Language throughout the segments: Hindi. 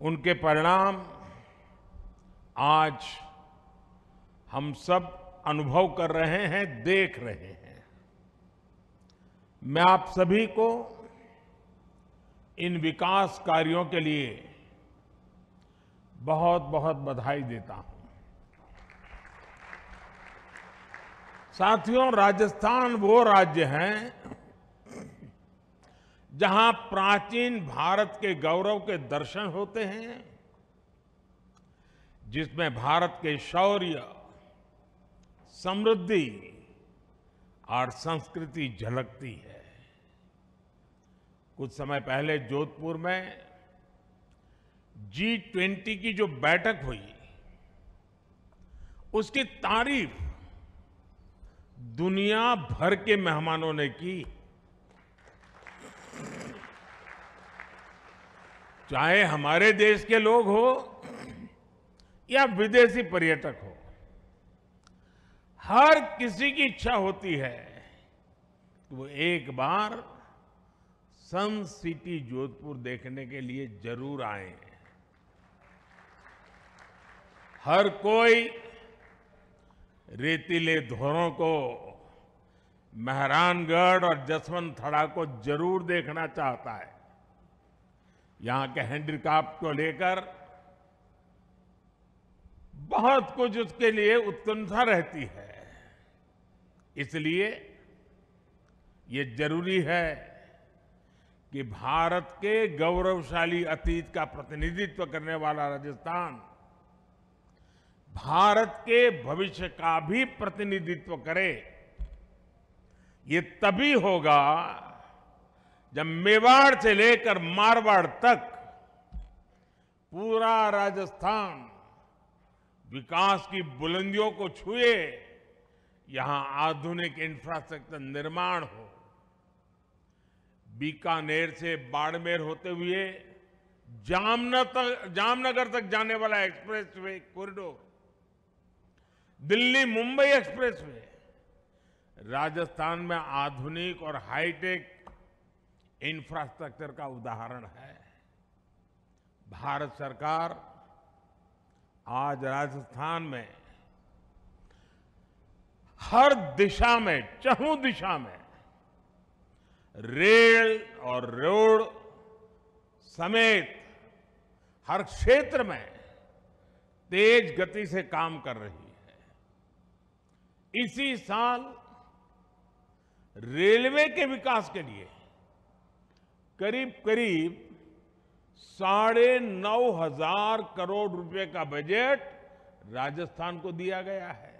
उनके परिणाम आज हम सब अनुभव कर रहे हैं देख रहे हैं मैं आप सभी को इन विकास कार्यों के लिए बहुत बहुत बधाई देता हूं साथियों राजस्थान वो राज्य है जहां प्राचीन भारत के गौरव के दर्शन होते हैं जिसमें भारत के शौर्य समृद्धि और संस्कृति झलकती है कुछ समय पहले जोधपुर में जी ट्वेंटी की जो बैठक हुई उसकी तारीफ दुनिया भर के मेहमानों ने की चाहे हमारे देश के लोग हो या विदेशी पर्यटक हो हर किसी की इच्छा होती है कि वो एक बार सन सिटी जोधपुर देखने के लिए जरूर आए हर कोई रेतीले धोरों को मेहरानगढ़ और जसवंत थड़ा को जरूर देखना चाहता है यहां के हैंडीक्राफ्ट को लेकर बहुत कुछ उसके लिए उत्कंठा रहती है इसलिए ये जरूरी है कि भारत के गौरवशाली अतीत का प्रतिनिधित्व करने वाला राजस्थान भारत के भविष्य का भी प्रतिनिधित्व करे ये तभी होगा जब मेवाड़ से लेकर मारवाड़ तक पूरा राजस्थान विकास की बुलंदियों को छुए यहां आधुनिक इंफ्रास्ट्रक्चर निर्माण हो बीकानेर से बाड़मेर होते हुए जामनगर तक जामनगर तक जाने वाला expressway corridor Delhi Mumbai expressway Rajasthan में आधुनिक और हाईटेक इंफ्रास्ट्रक्चर का उदाहरण है भारत सरकार आज राजस्थान में हर दिशा में चहु दिशा में रेल और रोड समेत हर क्षेत्र में तेज गति से काम कर रही है इसी साल रेलवे के विकास के लिए करीब करीब साढ़े नौ हजार करोड़ रुपए का बजट राजस्थान को दिया गया है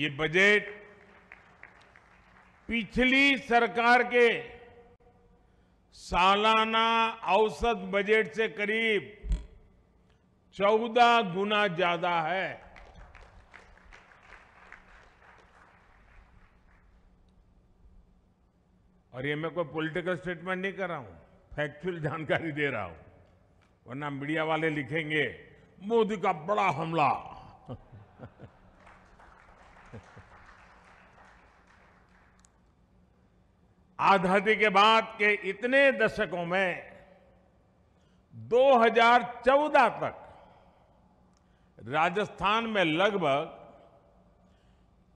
ये बजट पिछली सरकार के सालाना औसत बजट से करीब चौदह गुना ज्यादा है और ये मैं कोई पॉलिटिकल स्टेटमेंट नहीं कर रहा हूं फैक्चुअल जानकारी दे रहा हूं वरना मीडिया वाले लिखेंगे मोदी का बड़ा हमला आजादी के बाद के इतने दशकों में 2014 तक राजस्थान में लगभग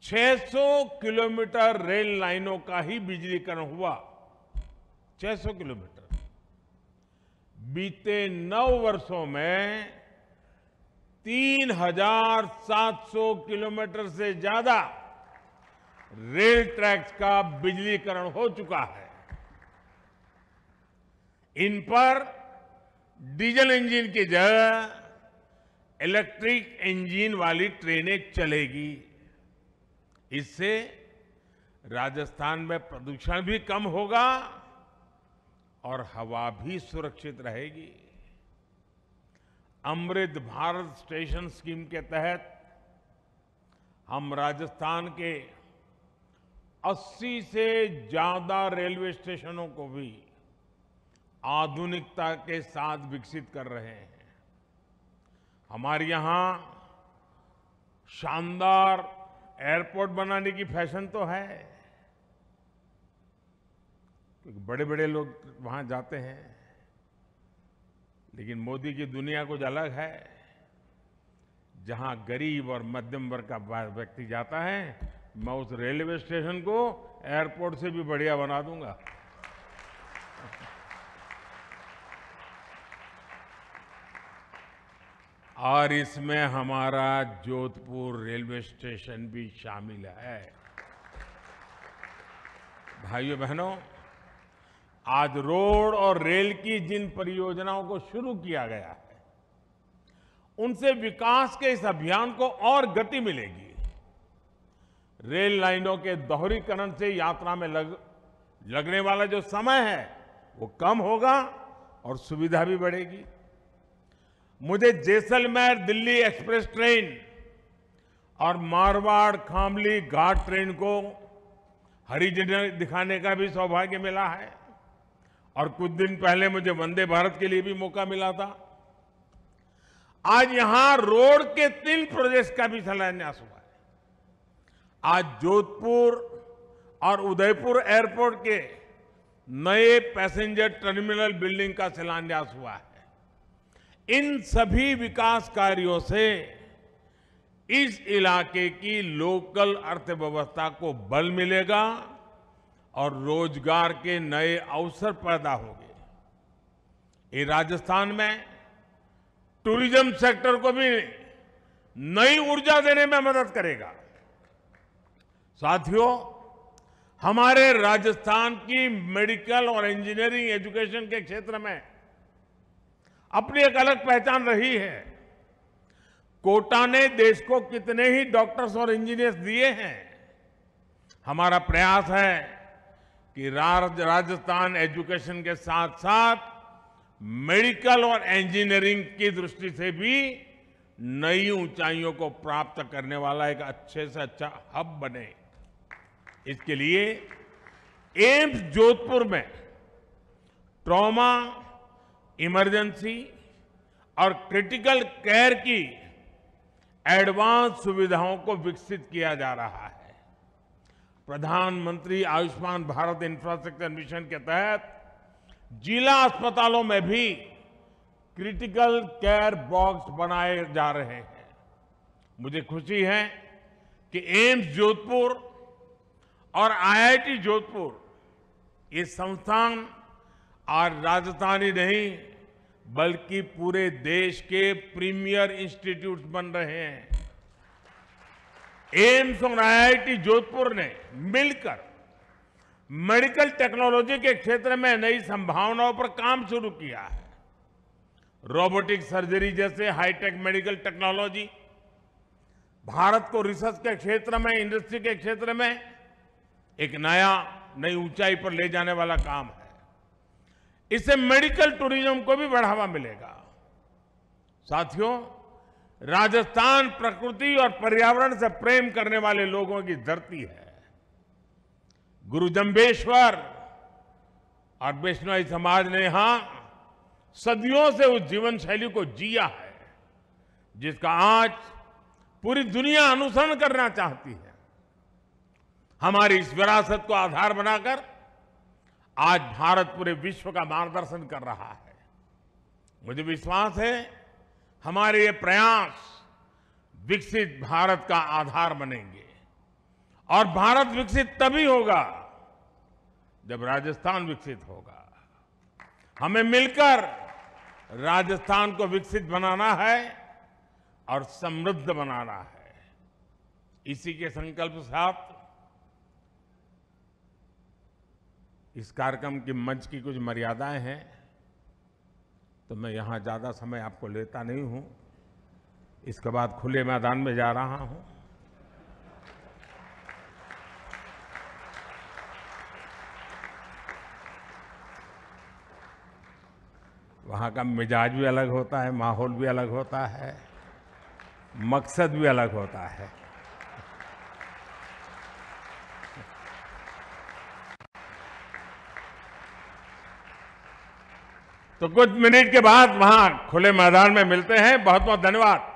600 किलोमीटर रेल लाइनों का ही बिजलीकरण हुआ 600 किलोमीटर बीते नौ वर्षों में 3,700 किलोमीटर से ज्यादा रेल ट्रैक्स का बिजलीकरण हो चुका है इन पर डीजल इंजन की जगह इलेक्ट्रिक इंजन वाली ट्रेनें चलेगी इससे राजस्थान में प्रदूषण भी कम होगा और हवा भी सुरक्षित रहेगी अमृत भारत स्टेशन स्कीम के तहत हम राजस्थान के 80 से ज्यादा रेलवे स्टेशनों को भी आधुनिकता के साथ विकसित कर रहे हैं हमारे यहां शानदार एयरपोर्ट बनाने की फैशन तो है क्योंकि बड़े बड़े लोग वहां जाते हैं लेकिन मोदी की दुनिया कुछ अलग है जहां गरीब और मध्यम वर्ग का व्यक्ति जाता है मैं उस रेलवे स्टेशन को एयरपोर्ट से भी बढ़िया बना दूंगा और इसमें हमारा जोधपुर रेलवे स्टेशन भी शामिल है भाइयों बहनों आज रोड और रेल की जिन परियोजनाओं को शुरू किया गया है उनसे विकास के इस अभियान को और गति मिलेगी रेल लाइनों के दोहरीकरण से यात्रा में लग लगने वाला जो समय है वो कम होगा और सुविधा भी बढ़ेगी मुझे जैसलमेर दिल्ली एक्सप्रेस ट्रेन और मारवाड़ खामली घाट ट्रेन को हरी झंडी दिखाने का भी सौभाग्य मिला है और कुछ दिन पहले मुझे वंदे भारत के लिए भी मौका मिला था आज यहां रोड के तीन प्रोजेक्ट का भी शिलान्यास हुआ है आज जोधपुर और उदयपुर एयरपोर्ट के नए पैसेंजर टर्मिनल बिल्डिंग का शिलान्यास हुआ है इन सभी विकास कार्यों से इस इलाके की लोकल अर्थव्यवस्था को बल मिलेगा और रोजगार के नए अवसर पैदा होंगे ये राजस्थान में टूरिज्म सेक्टर को भी नई ऊर्जा देने में मदद करेगा साथियों हमारे राजस्थान की मेडिकल और इंजीनियरिंग एजुकेशन के क्षेत्र में अपनी एक अलग पहचान रही है कोटा ने देश को कितने ही डॉक्टर्स और इंजीनियर्स दिए हैं हमारा प्रयास है कि राज, राजस्थान एजुकेशन के साथ साथ मेडिकल और इंजीनियरिंग की दृष्टि से भी नई ऊंचाइयों को प्राप्त करने वाला एक अच्छे से अच्छा हब बने इसके लिए एम्स जोधपुर में ट्रॉमा इमरजेंसी और क्रिटिकल केयर की एडवांस सुविधाओं को विकसित किया जा रहा है प्रधानमंत्री आयुष्मान भारत इंफ्रास्ट्रक्चर मिशन के तहत जिला अस्पतालों में भी क्रिटिकल केयर बॉक्स बनाए जा रहे हैं मुझे खुशी है कि एम्स जोधपुर और आईआईटी जोधपुर ये संस्थान आज राजस्थानी नहीं बल्कि पूरे देश के प्रीमियर इंस्टीट्यूट बन रहे हैं एम्स और आईआईटी जोधपुर ने मिलकर मेडिकल टेक्नोलॉजी के क्षेत्र में नई संभावनाओं पर काम शुरू किया है रोबोटिक सर्जरी जैसे हाईटेक मेडिकल टेक्नोलॉजी भारत को रिसर्च के क्षेत्र में इंडस्ट्री के क्षेत्र में एक नया नई ऊंचाई पर ले जाने वाला काम है इससे मेडिकल टूरिज्म को भी बढ़ावा मिलेगा साथियों राजस्थान प्रकृति और पर्यावरण से प्रेम करने वाले लोगों की धरती है गुरु जम्बेश्वर और वैष्णवी समाज ने यहां सदियों से उस जीवन शैली को जिया है जिसका आज पूरी दुनिया अनुसरण करना चाहती है हमारी इस विरासत को आधार बनाकर आज भारत पूरे विश्व का मार्गदर्शन कर रहा है मुझे विश्वास है हमारे ये प्रयास विकसित भारत का आधार बनेंगे और भारत विकसित तभी होगा जब राजस्थान विकसित होगा हमें मिलकर राजस्थान को विकसित बनाना है और समृद्ध बनाना है इसी के संकल्प साथ इस कार्यक्रम की मंच की कुछ मर्यादाएं हैं तो मैं यहाँ ज़्यादा समय आपको लेता नहीं हूँ इसके बाद खुले मैदान में जा रहा हूँ वहाँ का मिजाज भी अलग होता है माहौल भी अलग होता है मकसद भी अलग होता है तो कुछ मिनट के बाद वहां खुले मैदान में मिलते हैं बहुत बहुत धन्यवाद